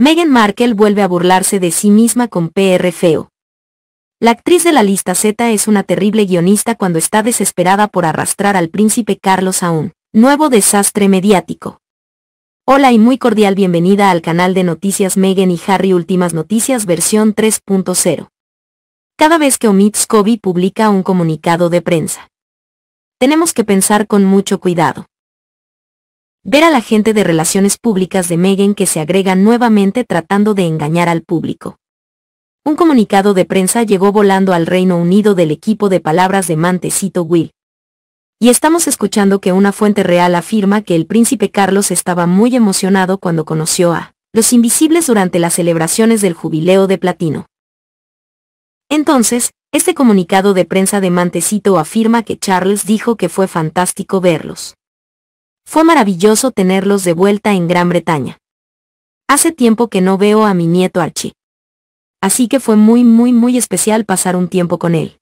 Meghan Markle vuelve a burlarse de sí misma con PR feo. La actriz de la lista Z es una terrible guionista cuando está desesperada por arrastrar al príncipe Carlos a un nuevo desastre mediático. Hola y muy cordial bienvenida al canal de noticias Meghan y Harry Últimas Noticias versión 3.0. Cada vez que Omid Scobie publica un comunicado de prensa, tenemos que pensar con mucho cuidado. Ver a la gente de relaciones públicas de Megan que se agrega nuevamente tratando de engañar al público. Un comunicado de prensa llegó volando al Reino Unido del equipo de palabras de Mantecito Will. Y estamos escuchando que una fuente real afirma que el príncipe Carlos estaba muy emocionado cuando conoció a los invisibles durante las celebraciones del jubileo de platino. Entonces, este comunicado de prensa de Mantecito afirma que Charles dijo que fue fantástico verlos. Fue maravilloso tenerlos de vuelta en Gran Bretaña. Hace tiempo que no veo a mi nieto Archie. Así que fue muy, muy, muy especial pasar un tiempo con él.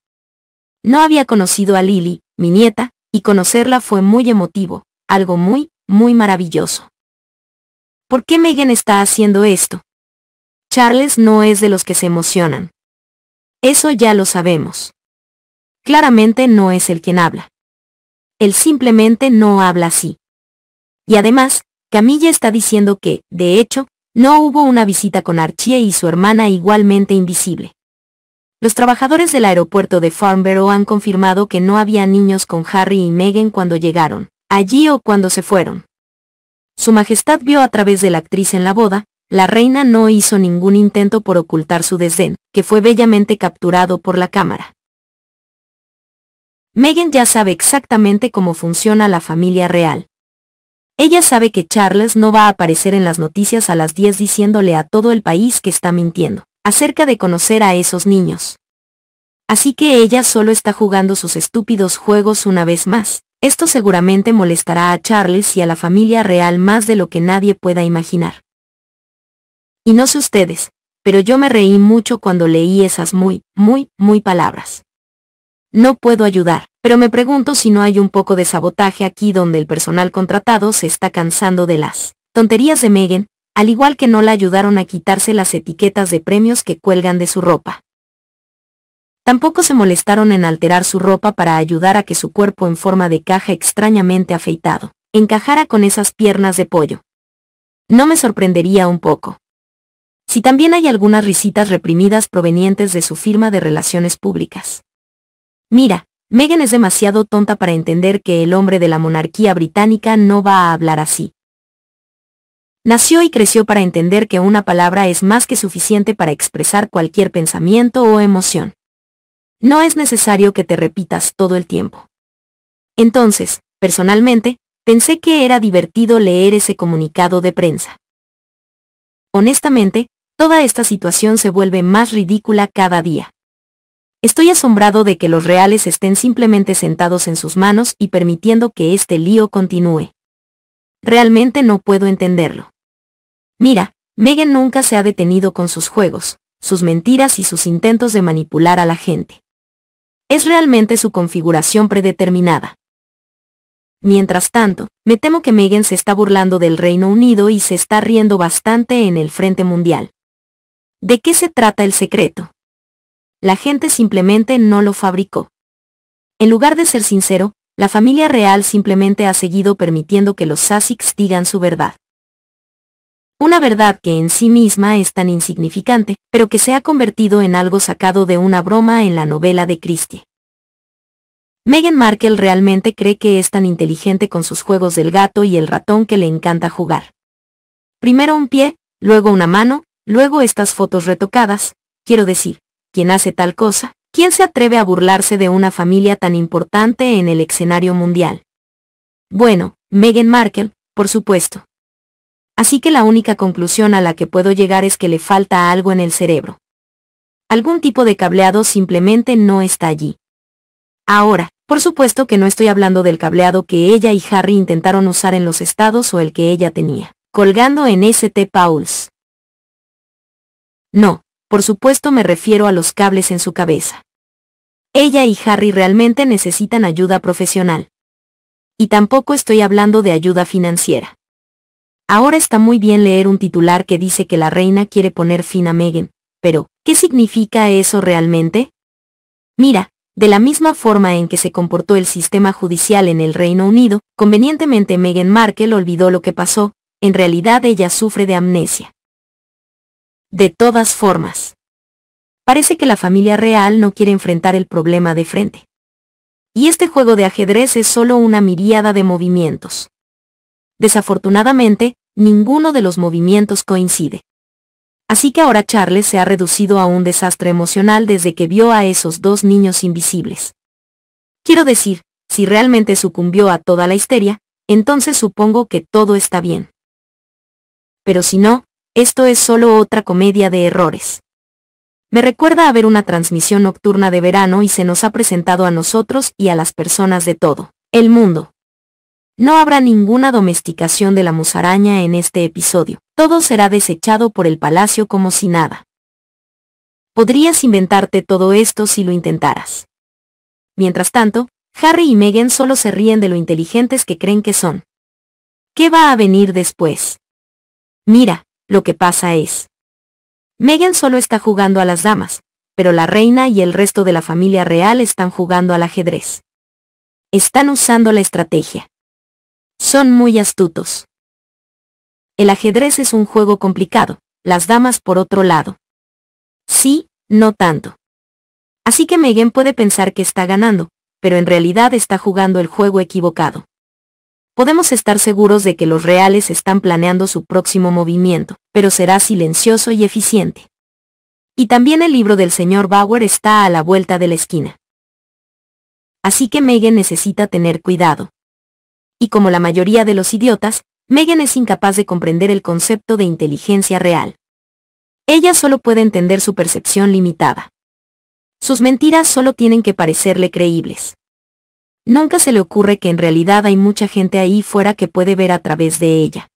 No había conocido a Lily, mi nieta, y conocerla fue muy emotivo, algo muy, muy maravilloso. ¿Por qué Megan está haciendo esto? Charles no es de los que se emocionan. Eso ya lo sabemos. Claramente no es el quien habla. Él simplemente no habla así. Y además, Camilla está diciendo que, de hecho, no hubo una visita con Archie y su hermana igualmente invisible. Los trabajadores del aeropuerto de Farnborough han confirmado que no había niños con Harry y Meghan cuando llegaron, allí o cuando se fueron. Su Majestad vio a través de la actriz en la boda, la reina no hizo ningún intento por ocultar su desdén, que fue bellamente capturado por la cámara. Meghan ya sabe exactamente cómo funciona la familia real, ella sabe que Charles no va a aparecer en las noticias a las 10 diciéndole a todo el país que está mintiendo, acerca de conocer a esos niños. Así que ella solo está jugando sus estúpidos juegos una vez más. Esto seguramente molestará a Charles y a la familia real más de lo que nadie pueda imaginar. Y no sé ustedes, pero yo me reí mucho cuando leí esas muy, muy, muy palabras. No puedo ayudar pero me pregunto si no hay un poco de sabotaje aquí donde el personal contratado se está cansando de las tonterías de Megan, al igual que no la ayudaron a quitarse las etiquetas de premios que cuelgan de su ropa. Tampoco se molestaron en alterar su ropa para ayudar a que su cuerpo en forma de caja extrañamente afeitado encajara con esas piernas de pollo. No me sorprendería un poco. Si también hay algunas risitas reprimidas provenientes de su firma de relaciones públicas. Mira, Megan es demasiado tonta para entender que el hombre de la monarquía británica no va a hablar así. Nació y creció para entender que una palabra es más que suficiente para expresar cualquier pensamiento o emoción. No es necesario que te repitas todo el tiempo. Entonces, personalmente, pensé que era divertido leer ese comunicado de prensa. Honestamente, toda esta situación se vuelve más ridícula cada día. Estoy asombrado de que los reales estén simplemente sentados en sus manos y permitiendo que este lío continúe. Realmente no puedo entenderlo. Mira, Megan nunca se ha detenido con sus juegos, sus mentiras y sus intentos de manipular a la gente. Es realmente su configuración predeterminada. Mientras tanto, me temo que Megan se está burlando del Reino Unido y se está riendo bastante en el frente mundial. ¿De qué se trata el secreto? la gente simplemente no lo fabricó. En lugar de ser sincero, la familia real simplemente ha seguido permitiendo que los SASICs digan su verdad. Una verdad que en sí misma es tan insignificante, pero que se ha convertido en algo sacado de una broma en la novela de Christie. Meghan Markle realmente cree que es tan inteligente con sus juegos del gato y el ratón que le encanta jugar. Primero un pie, luego una mano, luego estas fotos retocadas, quiero decir, ¿Quién hace tal cosa? ¿Quién se atreve a burlarse de una familia tan importante en el escenario mundial? Bueno, Meghan Markle, por supuesto. Así que la única conclusión a la que puedo llegar es que le falta algo en el cerebro. Algún tipo de cableado simplemente no está allí. Ahora, por supuesto que no estoy hablando del cableado que ella y Harry intentaron usar en los estados o el que ella tenía, colgando en St. Paul's. No, por supuesto me refiero a los cables en su cabeza. Ella y Harry realmente necesitan ayuda profesional. Y tampoco estoy hablando de ayuda financiera. Ahora está muy bien leer un titular que dice que la reina quiere poner fin a Meghan, pero, ¿qué significa eso realmente? Mira, de la misma forma en que se comportó el sistema judicial en el Reino Unido, convenientemente Meghan Markle olvidó lo que pasó, en realidad ella sufre de amnesia. De todas formas. Parece que la familia real no quiere enfrentar el problema de frente. Y este juego de ajedrez es solo una miríada de movimientos. Desafortunadamente, ninguno de los movimientos coincide. Así que ahora Charles se ha reducido a un desastre emocional desde que vio a esos dos niños invisibles. Quiero decir, si realmente sucumbió a toda la histeria, entonces supongo que todo está bien. Pero si no, esto es solo otra comedia de errores. Me recuerda haber una transmisión nocturna de verano y se nos ha presentado a nosotros y a las personas de todo el mundo. No habrá ninguna domesticación de la musaraña en este episodio. Todo será desechado por el palacio como si nada. Podrías inventarte todo esto si lo intentaras. Mientras tanto, Harry y Megan solo se ríen de lo inteligentes que creen que son. ¿Qué va a venir después? Mira, lo que pasa es... Megan solo está jugando a las damas, pero la reina y el resto de la familia real están jugando al ajedrez. Están usando la estrategia. Son muy astutos. El ajedrez es un juego complicado, las damas por otro lado. Sí, no tanto. Así que Megan puede pensar que está ganando, pero en realidad está jugando el juego equivocado podemos estar seguros de que los reales están planeando su próximo movimiento, pero será silencioso y eficiente. Y también el libro del señor Bauer está a la vuelta de la esquina. Así que Megan necesita tener cuidado. Y como la mayoría de los idiotas, Megan es incapaz de comprender el concepto de inteligencia real. Ella solo puede entender su percepción limitada. Sus mentiras solo tienen que parecerle creíbles nunca se le ocurre que en realidad hay mucha gente ahí fuera que puede ver a través de ella.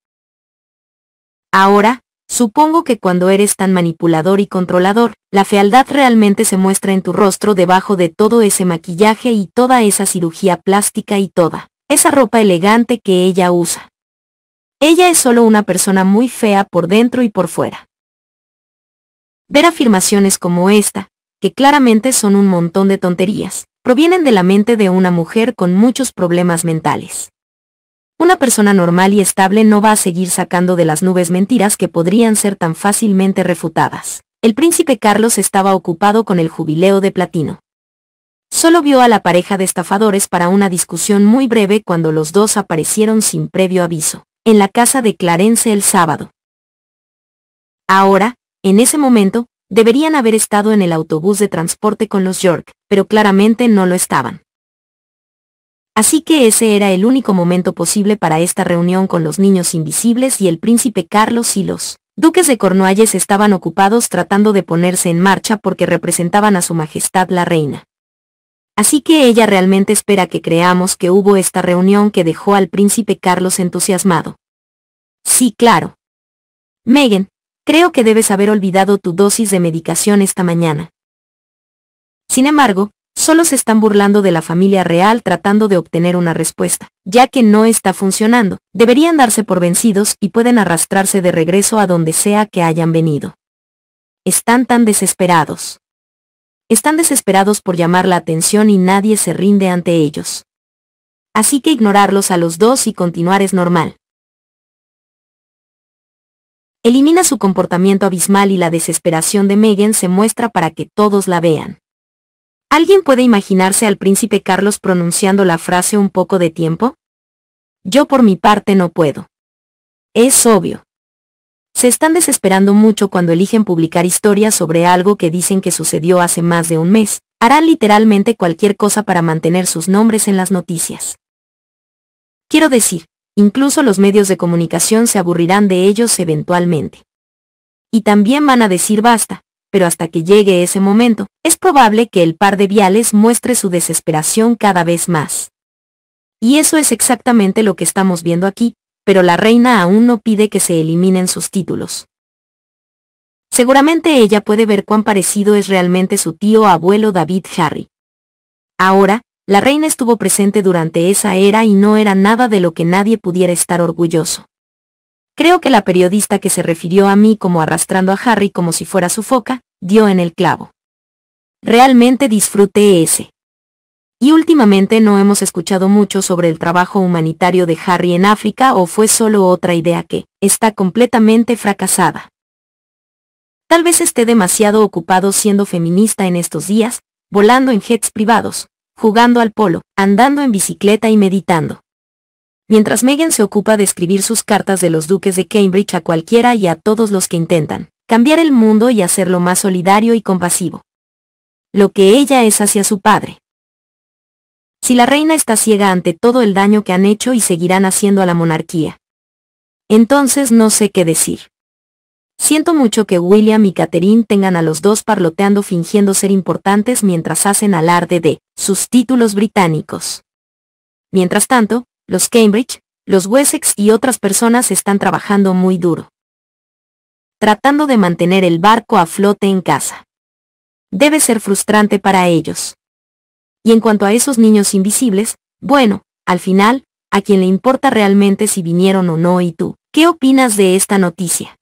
Ahora, supongo que cuando eres tan manipulador y controlador, la fealdad realmente se muestra en tu rostro debajo de todo ese maquillaje y toda esa cirugía plástica y toda esa ropa elegante que ella usa. Ella es solo una persona muy fea por dentro y por fuera. Ver afirmaciones como esta, que claramente son un montón de tonterías, provienen de la mente de una mujer con muchos problemas mentales. Una persona normal y estable no va a seguir sacando de las nubes mentiras que podrían ser tan fácilmente refutadas. El príncipe Carlos estaba ocupado con el jubileo de platino. Solo vio a la pareja de estafadores para una discusión muy breve cuando los dos aparecieron sin previo aviso, en la casa de Clarence el sábado. Ahora, en ese momento, deberían haber estado en el autobús de transporte con los York, pero claramente no lo estaban. Así que ese era el único momento posible para esta reunión con los niños invisibles y el príncipe Carlos y los duques de Cornualles estaban ocupados tratando de ponerse en marcha porque representaban a su majestad la reina. Así que ella realmente espera que creamos que hubo esta reunión que dejó al príncipe Carlos entusiasmado. Sí, claro. Megan, Creo que debes haber olvidado tu dosis de medicación esta mañana. Sin embargo, solo se están burlando de la familia real tratando de obtener una respuesta, ya que no está funcionando. Deberían darse por vencidos y pueden arrastrarse de regreso a donde sea que hayan venido. Están tan desesperados. Están desesperados por llamar la atención y nadie se rinde ante ellos. Así que ignorarlos a los dos y continuar es normal. Elimina su comportamiento abismal y la desesperación de Megan se muestra para que todos la vean. ¿Alguien puede imaginarse al príncipe Carlos pronunciando la frase un poco de tiempo? Yo por mi parte no puedo. Es obvio. Se están desesperando mucho cuando eligen publicar historias sobre algo que dicen que sucedió hace más de un mes. Harán literalmente cualquier cosa para mantener sus nombres en las noticias. Quiero decir, Incluso los medios de comunicación se aburrirán de ellos eventualmente. Y también van a decir basta, pero hasta que llegue ese momento, es probable que el par de viales muestre su desesperación cada vez más. Y eso es exactamente lo que estamos viendo aquí, pero la reina aún no pide que se eliminen sus títulos. Seguramente ella puede ver cuán parecido es realmente su tío abuelo David Harry. Ahora, la reina estuvo presente durante esa era y no era nada de lo que nadie pudiera estar orgulloso. Creo que la periodista que se refirió a mí como arrastrando a Harry como si fuera su foca, dio en el clavo. Realmente disfruté ese. Y últimamente no hemos escuchado mucho sobre el trabajo humanitario de Harry en África o fue solo otra idea que está completamente fracasada. Tal vez esté demasiado ocupado siendo feminista en estos días, volando en jets privados, jugando al polo, andando en bicicleta y meditando. Mientras Megan se ocupa de escribir sus cartas de los duques de Cambridge a cualquiera y a todos los que intentan cambiar el mundo y hacerlo más solidario y compasivo. Lo que ella es hacia su padre. Si la reina está ciega ante todo el daño que han hecho y seguirán haciendo a la monarquía. Entonces no sé qué decir. Siento mucho que William y Catherine tengan a los dos parloteando fingiendo ser importantes mientras hacen alarde de sus títulos británicos. Mientras tanto, los Cambridge, los Wessex y otras personas están trabajando muy duro. Tratando de mantener el barco a flote en casa. Debe ser frustrante para ellos. Y en cuanto a esos niños invisibles, bueno, al final, a quien le importa realmente si vinieron o no y tú, ¿qué opinas de esta noticia?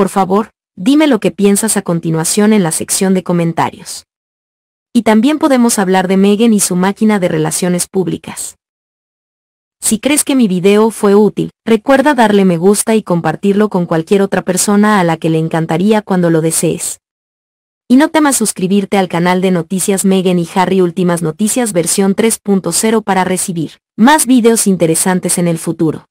Por favor, dime lo que piensas a continuación en la sección de comentarios. Y también podemos hablar de Megan y su máquina de relaciones públicas. Si crees que mi video fue útil, recuerda darle me gusta y compartirlo con cualquier otra persona a la que le encantaría cuando lo desees. Y no temas suscribirte al canal de Noticias Megan y Harry Últimas Noticias versión 3.0 para recibir más videos interesantes en el futuro.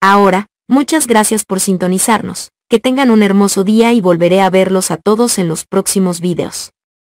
Ahora, muchas gracias por sintonizarnos. Que tengan un hermoso día y volveré a verlos a todos en los próximos videos.